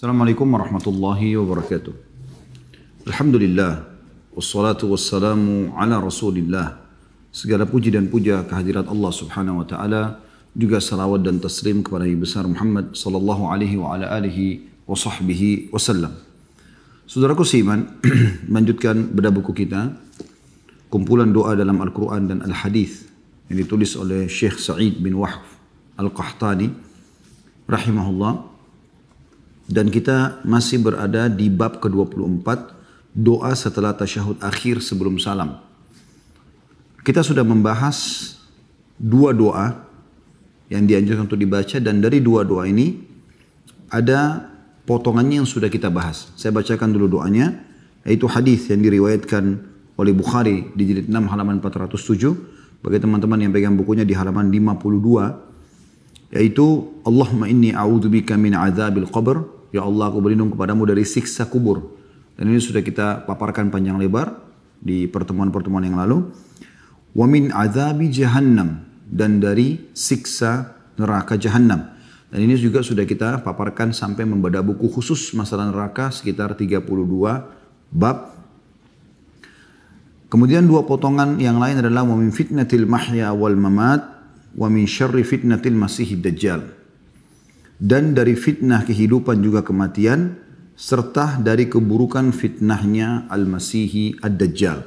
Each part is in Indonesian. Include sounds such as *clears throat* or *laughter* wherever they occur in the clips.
Assalamualaikum warahmatullahi wabarakatuh. Alhamdulillah wassalatu wassalamu ala Rasulillah. Segala puji dan puja kehadirat Allah Subhanahu wa taala juga salawat dan taslim kepada Nabi besar Muhammad sallallahu alaihi wa ala alihi wa wasallam. Saudaraku seiman, *clears throat* lanjutkan bedah buku kita kumpulan doa dalam Al-Qur'an dan Al-Hadis yang ditulis oleh Syekh Sa'id bin Wahf Al-Qahtani rahimahullah. Dan kita masih berada di bab ke-24, doa setelah tasyahud akhir sebelum salam. Kita sudah membahas dua doa yang dianjurkan untuk dibaca dan dari dua doa ini ada potongannya yang sudah kita bahas. Saya bacakan dulu doanya, yaitu hadis yang diriwayatkan oleh Bukhari di jilid 6 halaman 407 bagi teman-teman yang pegang bukunya di halaman 52 yaitu Allahumma inni a'udzubika min azabil qabr Ya Allah aku berlindung kepadamu dari siksa kubur. Dan ini sudah kita paparkan panjang lebar di pertemuan-pertemuan yang lalu. Wa min azabi jahannam dan dari siksa neraka jahannam. Dan ini juga sudah kita paparkan sampai membaca buku khusus masalah neraka sekitar 32 bab. Kemudian dua potongan yang lain adalah wa min fitnatil mahya wal mamat wa min syarri fitnatil masihid dajjal dan dari fitnah kehidupan juga kematian serta dari keburukan fitnahnya Al-Masihi Ad-Dajjal.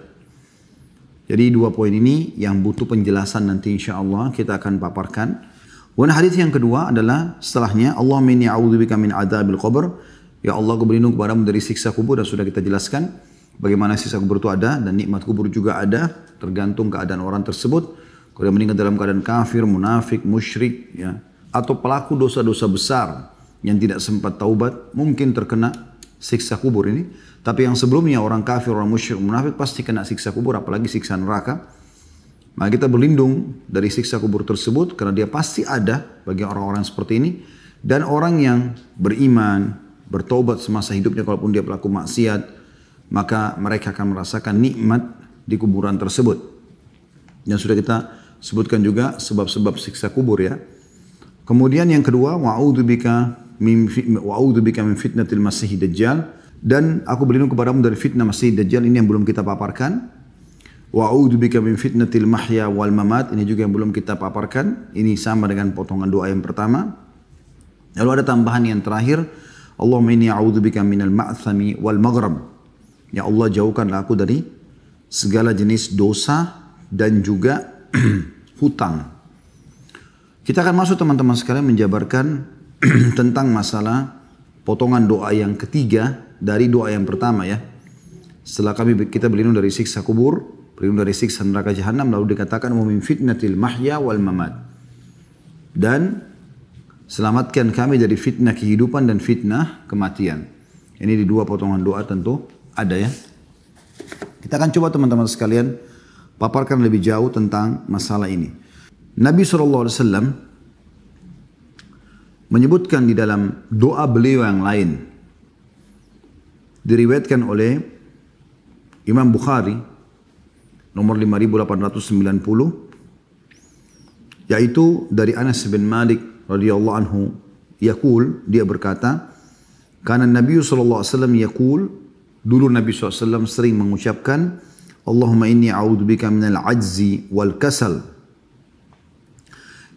Jadi dua poin ini yang butuh penjelasan nanti insya Allah kita akan paparkan. Kemudian hadis yang kedua adalah setelahnya Allah minni a'udzubika min adzabil qabr. Ya Allah aku berlindung kepadamu dari siksa kubur dan sudah kita jelaskan bagaimana siksa kubur itu ada dan nikmat kubur juga ada tergantung keadaan orang tersebut. Kalau dia meninggal dalam keadaan kafir, munafik, musyrik, ya, atau pelaku dosa-dosa besar yang tidak sempat taubat mungkin terkena siksa kubur ini. Tapi yang sebelumnya orang kafir, orang musyrik, munafik pasti kena siksa kubur apalagi siksa neraka. Maka kita berlindung dari siksa kubur tersebut karena dia pasti ada bagi orang-orang seperti ini dan orang yang beriman, bertobat semasa hidupnya kalaupun dia pelaku maksiat, maka mereka akan merasakan nikmat di kuburan tersebut. yang sudah kita sebutkan juga sebab-sebab siksa kubur ya. Kemudian yang kedua, wa'udzubika min wa'udzubika min fitnatil masih dajjal dan aku berlindung kepadamu dari fitnah masih dajjal ini yang belum kita paparkan. Wa'udzubika min fitnatil mahya wal mamat ini juga yang belum kita paparkan. Ini sama dengan potongan doa yang pertama. Lalu ada tambahan yang terakhir, Allahumma inni a'udzubika minal ma'thami wal maghrab. Ya Allah jauhkanlah aku dari segala jenis dosa dan juga *clears throat* hutang. Kita akan masuk teman-teman sekalian menjabarkan *clears throat* tentang masalah potongan doa yang ketiga dari doa yang pertama ya. Setelah kami kita berlindung dari siksa kubur, berlindung dari siksa neraka jahanam lalu dikatakan wa fitnatil mahya wal mamat. Dan selamatkan kami dari fitnah kehidupan dan fitnah kematian. Ini di dua potongan doa tentu ada ya. Kita akan coba teman-teman sekalian paparkan lebih jauh tentang masalah ini. Nabi SAW menyebutkan di dalam doa beliau yang lain. Diriwayatkan oleh Imam Bukhari nomor 5890 yaitu dari Anas bin Malik radhiyallahu anhu yakul dia berkata karena Nabi sallallahu alaihi wasallam yakul dulu Nabi sallallahu alaihi wasallam sering mengucapkan Allahumma inni a'udzubika minal ajzi wal kasal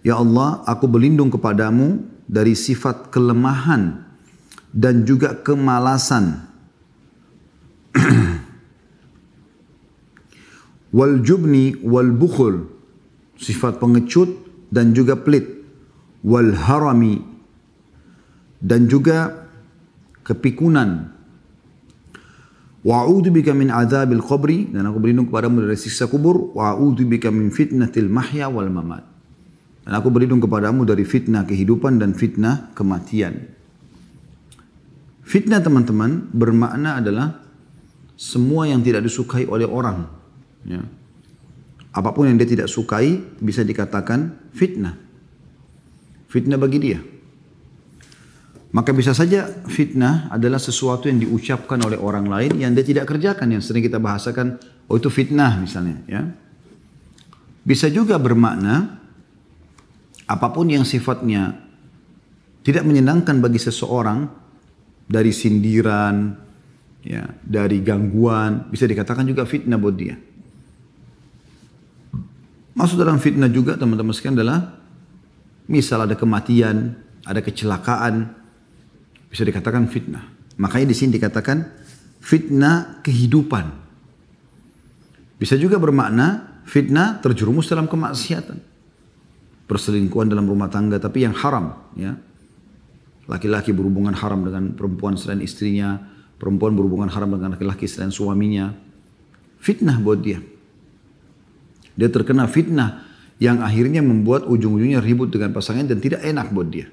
Ya Allah, aku berlindung kepadamu dari sifat kelemahan dan juga kemalasan. *clears throat* wal jubni wal bukhul, sifat pengecut dan juga pelit. Wal harami dan juga kepikunan. Wa'udhu bika min azabil qabri dan aku berlindung kepadamu dari siksa kubur. Wa'udhu bika min fitnatil mahya wal mamat dan aku berlindung kepadamu dari fitnah kehidupan dan fitnah kematian. Fitnah teman-teman bermakna adalah semua yang tidak disukai oleh orang. Ya. Apapun yang dia tidak sukai bisa dikatakan fitnah. Fitnah bagi dia. Maka bisa saja fitnah adalah sesuatu yang diucapkan oleh orang lain yang dia tidak kerjakan. Yang sering kita bahasakan, oh itu fitnah misalnya. Ya. Bisa juga bermakna apapun yang sifatnya tidak menyenangkan bagi seseorang dari sindiran, ya, dari gangguan, bisa dikatakan juga fitnah buat dia. Masuk dalam fitnah juga teman-teman sekian adalah misal ada kematian, ada kecelakaan, bisa dikatakan fitnah. Makanya di sini dikatakan fitnah kehidupan. Bisa juga bermakna fitnah terjerumus dalam kemaksiatan perselingkuhan dalam rumah tangga tapi yang haram ya. Laki-laki berhubungan haram dengan perempuan selain istrinya, perempuan berhubungan haram dengan laki-laki selain suaminya. Fitnah buat dia. Dia terkena fitnah yang akhirnya membuat ujung-ujungnya ribut dengan pasangan dan tidak enak buat dia.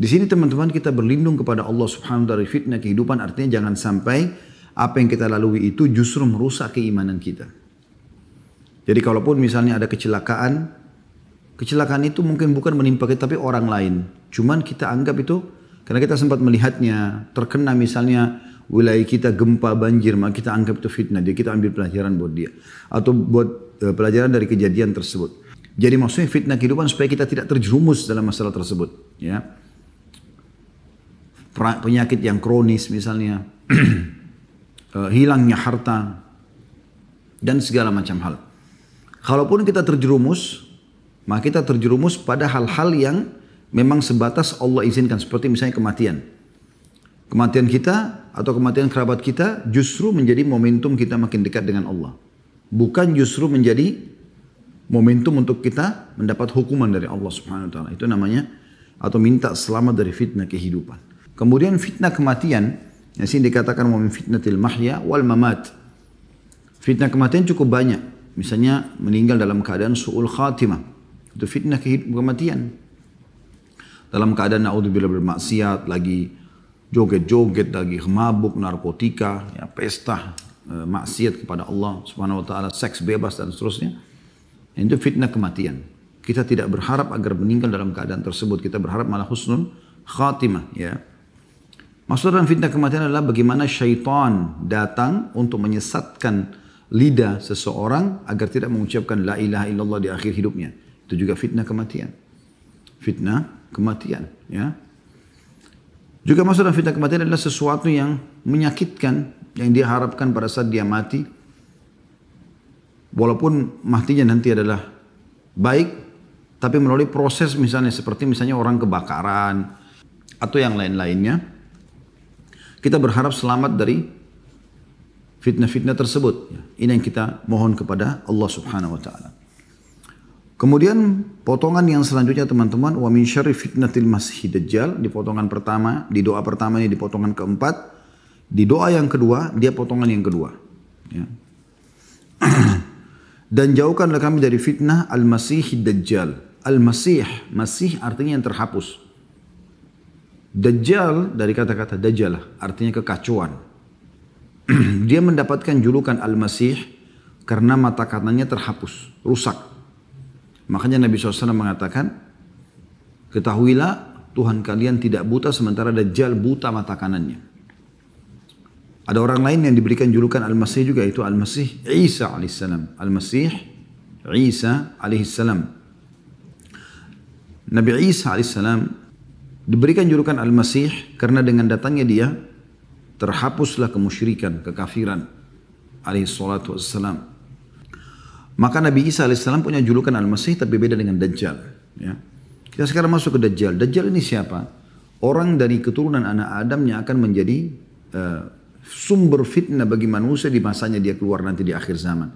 Di sini teman-teman kita berlindung kepada Allah Subhanahu dari fitnah kehidupan artinya jangan sampai apa yang kita lalui itu justru merusak keimanan kita. Jadi kalaupun misalnya ada kecelakaan, kecelakaan itu mungkin bukan menimpa kita tapi orang lain. Cuman kita anggap itu karena kita sempat melihatnya terkena misalnya wilayah kita gempa banjir maka kita anggap itu fitnah jadi kita ambil pelajaran buat dia atau buat e, pelajaran dari kejadian tersebut jadi maksudnya fitnah kehidupan supaya kita tidak terjerumus dalam masalah tersebut ya penyakit yang kronis misalnya *clears throat* e, hilangnya harta dan segala macam hal Kalaupun kita terjerumus, maka kita terjerumus pada hal-hal yang memang sebatas Allah izinkan. Seperti misalnya kematian. Kematian kita atau kematian kerabat kita justru menjadi momentum kita makin dekat dengan Allah. Bukan justru menjadi momentum untuk kita mendapat hukuman dari Allah subhanahu wa ta'ala. Itu namanya atau minta selamat dari fitnah kehidupan. Kemudian fitnah kematian, yang sini dikatakan fitnah fitnatil mahya wal mamat. Fitnah kematian cukup banyak. Misalnya meninggal dalam keadaan su'ul khatimah. Itu fitnah kehidupan kematian. Dalam keadaan na'udzubillah bermaksiat, lagi joget-joget, lagi mabuk, narkotika, ya, pesta, e, maksiat kepada Allah subhanahu wa ta'ala, seks bebas dan seterusnya. Nah, itu fitnah kematian. Kita tidak berharap agar meninggal dalam keadaan tersebut. Kita berharap malah husnul khatimah. Ya. Maksud dalam fitnah kematian adalah bagaimana syaitan datang untuk menyesatkan lidah seseorang agar tidak mengucapkan la ilaha illallah di akhir hidupnya. Itu juga fitnah kematian. Fitnah kematian, ya. Juga maksud dalam fitnah kematian adalah sesuatu yang menyakitkan yang diharapkan pada saat dia mati. Walaupun matinya nanti adalah baik, tapi melalui proses misalnya seperti misalnya orang kebakaran atau yang lain-lainnya, kita berharap selamat dari fitnah-fitnah tersebut. Ini yang kita mohon kepada Allah Subhanahu wa taala. Kemudian potongan yang selanjutnya teman-teman wa min syarri fitnatil masih dajjal di potongan pertama, di doa pertama ini di potongan keempat, di doa yang kedua, dia potongan yang kedua. Ya. *clears throat* Dan jauhkanlah kami dari fitnah al-masih dajjal. Al-masih, masih artinya yang terhapus. Dajjal dari kata-kata dajjal artinya kekacauan, *clears throat* dia mendapatkan julukan Al-Masih karena mata kanannya terhapus, rusak. Makanya Nabi SAW mengatakan, ketahuilah Tuhan kalian tidak buta sementara Dajjal buta mata kanannya. Ada orang lain yang diberikan julukan Al-Masih juga, itu Al-Masih Isa alaihissalam. Al-Masih Isa alaihissalam. Nabi Isa alaihissalam diberikan julukan Al-Masih karena dengan datangnya dia terhapuslah kemusyrikan, kekafiran alaihi salatu wassalam. Maka Nabi Isa salam punya julukan Al-Masih tapi beda dengan Dajjal. Ya. Kita sekarang masuk ke Dajjal. Dajjal ini siapa? Orang dari keturunan anak Adam yang akan menjadi uh, sumber fitnah bagi manusia di masanya dia keluar nanti di akhir zaman.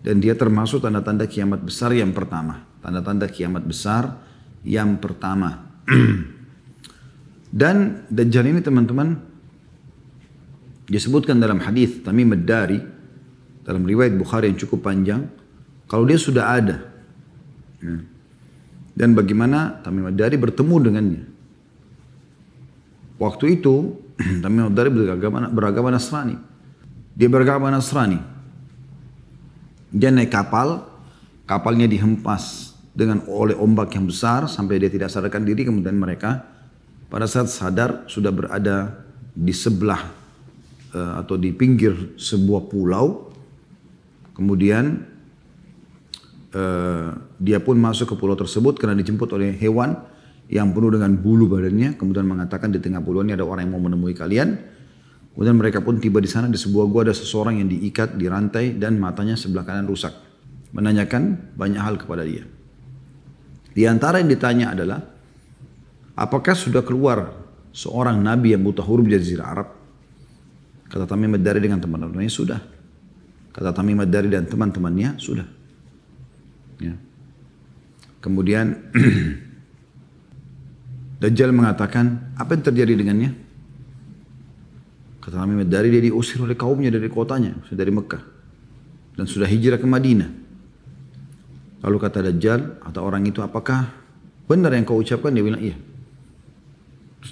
Dan dia termasuk tanda-tanda kiamat besar yang pertama. Tanda-tanda kiamat besar yang pertama. *clears throat* Dan Dajjal ini teman-teman Disebutkan dalam hadis Tamim ad dalam riwayat Bukhari yang cukup panjang, kalau dia sudah ada. Ya, dan bagaimana Tamim ad bertemu dengannya. Waktu itu *clears throat* Tamim ad beragama, beragama Nasrani. Dia beragama Nasrani. Dia naik kapal, kapalnya dihempas dengan oleh ombak yang besar sampai dia tidak sadarkan diri kemudian mereka pada saat sadar sudah berada di sebelah Eh, atau di pinggir sebuah pulau. Kemudian eh, dia pun masuk ke pulau tersebut karena dijemput oleh hewan yang penuh dengan bulu badannya. Kemudian mengatakan di tengah pulau ini ada orang yang mau menemui kalian. Kemudian mereka pun tiba di sana di sebuah gua ada seseorang yang diikat, dirantai dan matanya sebelah kanan rusak. Menanyakan banyak hal kepada dia. Di antara yang ditanya adalah, apakah sudah keluar seorang nabi yang buta huruf jazirah Arab? Kata Tamim medari dengan teman-temannya sudah. Kata Tamim medari dengan dan teman-temannya sudah. Ya. Kemudian *clears throat* Dajjal mengatakan, apa yang terjadi dengannya? Kata Tamim medari dia diusir oleh kaumnya dari kotanya, dari Mekah. Dan sudah hijrah ke Madinah. Lalu kata Dajjal, atau orang itu, apakah benar yang kau ucapkan? Dia bilang, iya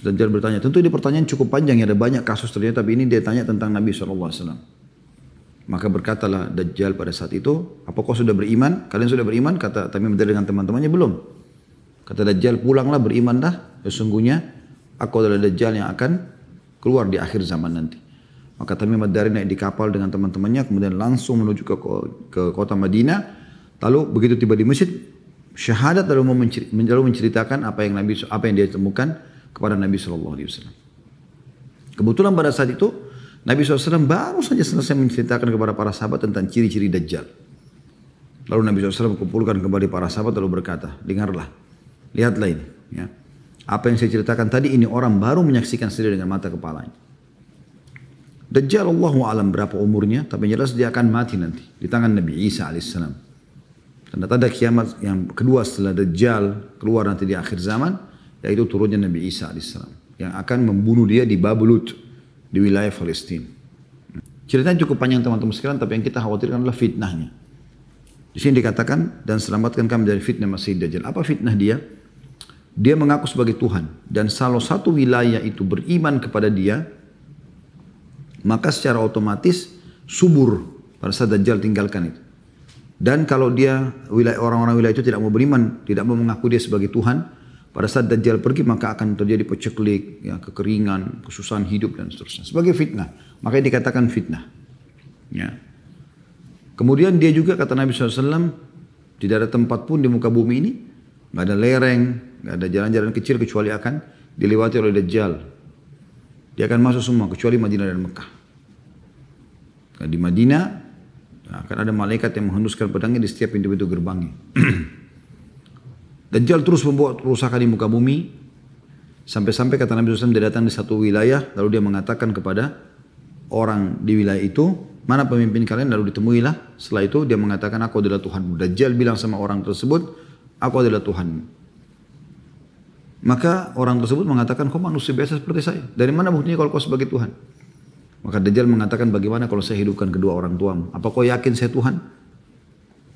dan Dajjal bertanya, tentu ini pertanyaan cukup panjang ya, ada banyak kasus ternyata. tapi ini dia tanya tentang Nabi SAW. Maka berkatalah Dajjal pada saat itu, apa kau sudah beriman? Kalian sudah beriman? Kata Tamim dengan teman-temannya, belum. Kata Dajjal, pulanglah beriman dah, sesungguhnya aku adalah Dajjal yang akan keluar di akhir zaman nanti. Maka Tamim dari naik di kapal dengan teman-temannya, kemudian langsung menuju ke, ke kota Madinah. Lalu begitu tiba di masjid, syahadat lalu, menceritakan apa yang Nabi apa yang dia temukan kepada Nabi Shallallahu Alaihi Wasallam. Kebetulan pada saat itu Nabi SAW baru saja selesai menceritakan kepada para sahabat tentang ciri-ciri Dajjal. Lalu Nabi SAW kumpulkan kembali para sahabat lalu berkata, dengarlah, lihatlah ini. Ya. Apa yang saya ceritakan tadi ini orang baru menyaksikan sendiri dengan mata kepalanya. Dajjal Allah alam berapa umurnya, tapi jelas dia akan mati nanti di tangan Nabi Isa alaihissalam. Tanda-tanda kiamat yang kedua setelah Dajjal keluar nanti di akhir zaman, yaitu turunnya Nabi Isa AS yang akan membunuh dia di Babelut di wilayah Palestina. Ceritanya cukup panjang teman-teman sekalian, tapi yang kita khawatirkan adalah fitnahnya. Di sini dikatakan, dan selamatkan kami dari fitnah Masih Dajjal. Apa fitnah dia? Dia mengaku sebagai Tuhan. Dan salah satu wilayah itu beriman kepada dia, maka secara otomatis subur pada saat Dajjal tinggalkan itu. Dan kalau dia wilayah orang-orang wilayah itu tidak mau beriman, tidak mau mengaku dia sebagai Tuhan, pada saat Dajjal pergi maka akan terjadi peceklik, ya, kekeringan, kesusahan hidup dan seterusnya. Sebagai fitnah. Makanya dikatakan fitnah. Ya. Kemudian dia juga kata Nabi SAW, tidak ada tempat pun di muka bumi ini, nggak ada lereng, nggak ada jalan-jalan kecil kecuali akan dilewati oleh Dajjal. Dia akan masuk semua kecuali Madinah dan Mekah. Di Madinah akan ada malaikat yang menghunuskan pedangnya di setiap pintu-pintu gerbangnya. *clears throat* Dajjal terus membuat kerusakan di muka bumi. Sampai-sampai kata Nabi SAW dia datang di satu wilayah. Lalu dia mengatakan kepada orang di wilayah itu. Mana pemimpin kalian lalu ditemuilah. Setelah itu dia mengatakan aku adalah Tuhan Dajjal bilang sama orang tersebut. Aku adalah Tuhan Maka orang tersebut mengatakan kau manusia biasa seperti saya. Dari mana buktinya kalau kau sebagai Tuhan? Maka Dajjal mengatakan bagaimana kalau saya hidupkan kedua orang tuamu? Apa kau yakin saya Tuhan?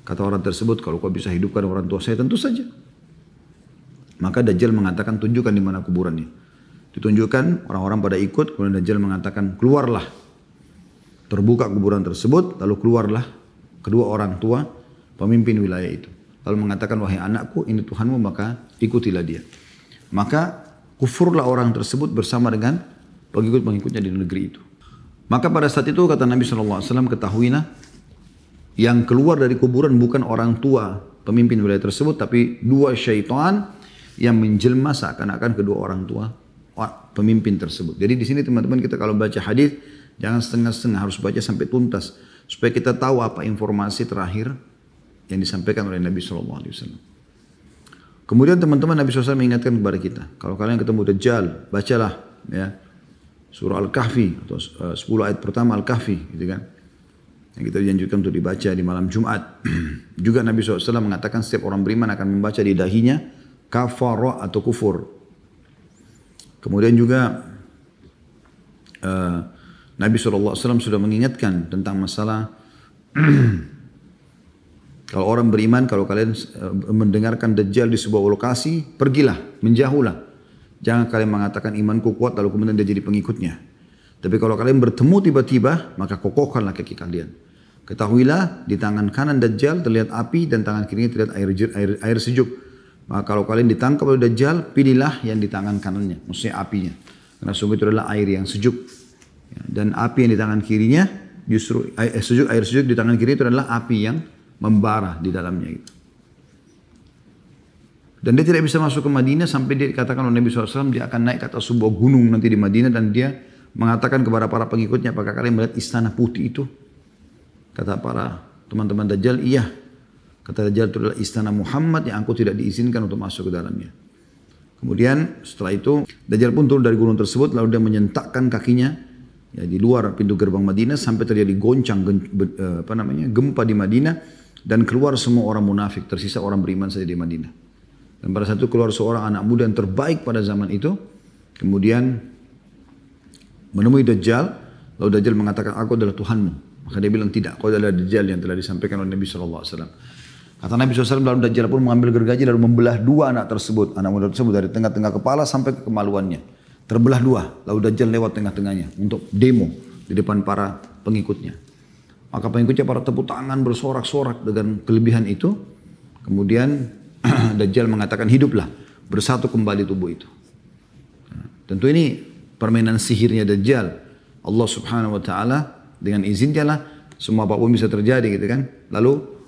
Kata orang tersebut kalau kau bisa hidupkan orang tua saya tentu saja. Maka Dajjal mengatakan tunjukkan di mana kuburannya. Ditunjukkan orang-orang pada ikut kemudian Dajjal mengatakan keluarlah. Terbuka kuburan tersebut lalu keluarlah kedua orang tua pemimpin wilayah itu. Lalu mengatakan wahai anakku ini Tuhanmu maka ikutilah dia. Maka kufurlah orang tersebut bersama dengan pengikut-pengikutnya di negeri itu. Maka pada saat itu kata Nabi SAW ketahuilah yang keluar dari kuburan bukan orang tua pemimpin wilayah tersebut tapi dua syaitan yang menjelma seakan-akan kedua orang tua pemimpin tersebut. Jadi di sini teman-teman kita kalau baca hadis jangan setengah-setengah harus baca sampai tuntas supaya kita tahu apa informasi terakhir yang disampaikan oleh Nabi Shallallahu Alaihi Wasallam. Kemudian teman-teman Nabi SAW mengingatkan kepada kita, kalau kalian ketemu Dajjal, bacalah ya surah Al-Kahfi atau eh, uh, 10 ayat pertama Al-Kahfi gitu kan. Yang kita dianjurkan untuk dibaca di malam Jumat. *clears throat* Juga Nabi SAW mengatakan setiap orang beriman akan membaca di dahinya kafara atau kufur. Kemudian juga uh, Nabi SAW sudah mengingatkan tentang masalah *clears throat* kalau orang beriman, kalau kalian eh, mendengarkan Dajjal di sebuah lokasi, pergilah, menjauhlah. Jangan kalian mengatakan imanku kuat lalu kemudian dia jadi pengikutnya. Tapi kalau kalian bertemu tiba-tiba, maka kokohkanlah kaki kalian. Ketahuilah di tangan kanan Dajjal terlihat api dan tangan kirinya terlihat air, air, air sejuk maka kalau kalian ditangkap oleh Dajjal, pilihlah yang di tangan kanannya, maksudnya apinya. Karena sungguh itu adalah air yang sejuk. Ya, dan api yang di tangan kirinya, justru air eh, eh, sejuk, air sejuk di tangan kiri itu adalah api yang membara di dalamnya. Dan dia tidak bisa masuk ke Madinah sampai dia dikatakan oleh Nabi SAW, dia akan naik ke atas sebuah gunung nanti di Madinah dan dia mengatakan kepada para pengikutnya, apakah kalian melihat istana putih itu? Kata para teman-teman Dajjal, iya Kata Dajjal itu adalah istana Muhammad yang aku tidak diizinkan untuk masuk ke dalamnya. Kemudian setelah itu Dajjal pun turun dari gunung tersebut lalu dia menyentakkan kakinya ya, di luar pintu gerbang Madinah sampai terjadi goncang eh, apa namanya gempa di Madinah dan keluar semua orang munafik tersisa orang beriman saja di Madinah. Dan pada saat itu keluar seorang anak muda yang terbaik pada zaman itu kemudian menemui Dajjal lalu Dajjal mengatakan aku adalah Tuhanmu. Maka dia bilang tidak, kau adalah Dajjal yang telah disampaikan oleh Nabi SAW. Kata Nabi SAW, lalu Dajjal pun mengambil gergaji lalu membelah dua anak tersebut. Anak muda tersebut dari tengah-tengah kepala sampai ke kemaluannya. Terbelah dua, lalu Dajjal lewat tengah-tengahnya untuk demo di depan para pengikutnya. Maka pengikutnya para tepuk tangan bersorak-sorak dengan kelebihan itu. Kemudian *clears throat* Dajjal mengatakan hiduplah, bersatu kembali tubuh itu. Tentu ini permainan sihirnya Dajjal. Allah subhanahu wa ta'ala dengan izinnya lah semua apapun bisa terjadi gitu kan. Lalu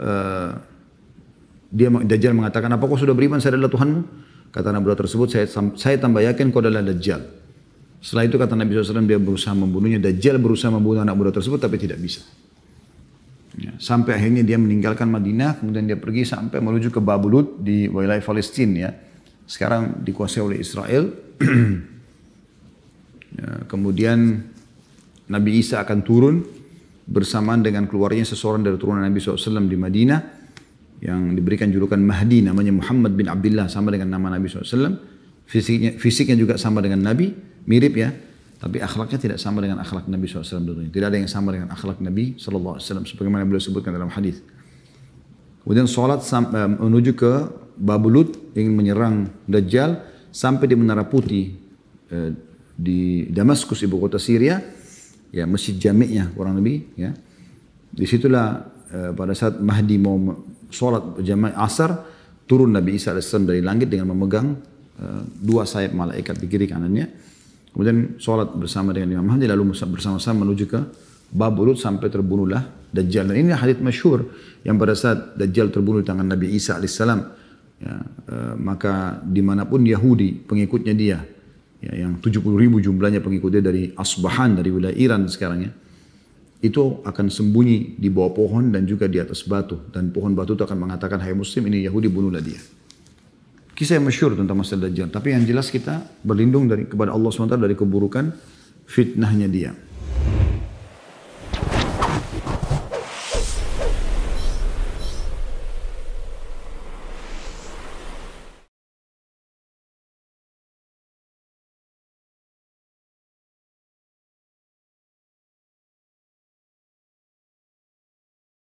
Eh, dia Dajjal mengatakan, apa kau sudah beriman saya adalah Tuhanmu? Kata Nabi tersebut, saya, saya tambah yakin kau adalah Dajjal. Setelah itu kata Nabi SAW, dia berusaha membunuhnya. Dajjal berusaha membunuh anak muda tersebut, tapi tidak bisa. Ya, sampai akhirnya dia meninggalkan Madinah, kemudian dia pergi sampai menuju ke Babulut di wilayah Palestina ya. Sekarang dikuasai oleh Israel. *clears throat* ya, kemudian Nabi Isa akan turun bersamaan dengan keluarnya seseorang dari turunan Nabi SAW di Madinah yang diberikan julukan Mahdi namanya Muhammad bin Abdullah sama dengan nama Nabi SAW fisiknya, fisiknya juga sama dengan Nabi mirip ya tapi akhlaknya tidak sama dengan akhlak Nabi SAW tentunya. Tidak ada yang sama dengan akhlak Nabi SAW. Sebagaimana beliau sebutkan dalam hadis. Kemudian sholat eh, menuju ke Babulut ingin menyerang Dajjal sampai di Menara Putih eh, di Damaskus ibu kota Syria ya masjid jami'nya kurang lebih ya. Disitulah eh, pada saat Mahdi mau sholat berjamaah asar turun Nabi Isa AS dari langit dengan memegang eh, dua sayap malaikat di kiri kanannya. Kemudian sholat bersama dengan Imam Mahdi lalu bersama-sama menuju ke Babulut sampai terbunuhlah Dajjal. Dan ini hadis masyhur yang pada saat Dajjal terbunuh di tangan Nabi Isa alaihissalam, ya, eh, maka dimanapun Yahudi pengikutnya dia ya, yang 70 ribu jumlahnya pengikutnya dari Asbahan dari wilayah Iran sekarang ya itu akan sembunyi di bawah pohon dan juga di atas batu dan pohon batu itu akan mengatakan hai muslim ini Yahudi bunuhlah dia kisah yang masyur tentang masalah Dajjal tapi yang jelas kita berlindung dari kepada Allah SWT dari keburukan fitnahnya dia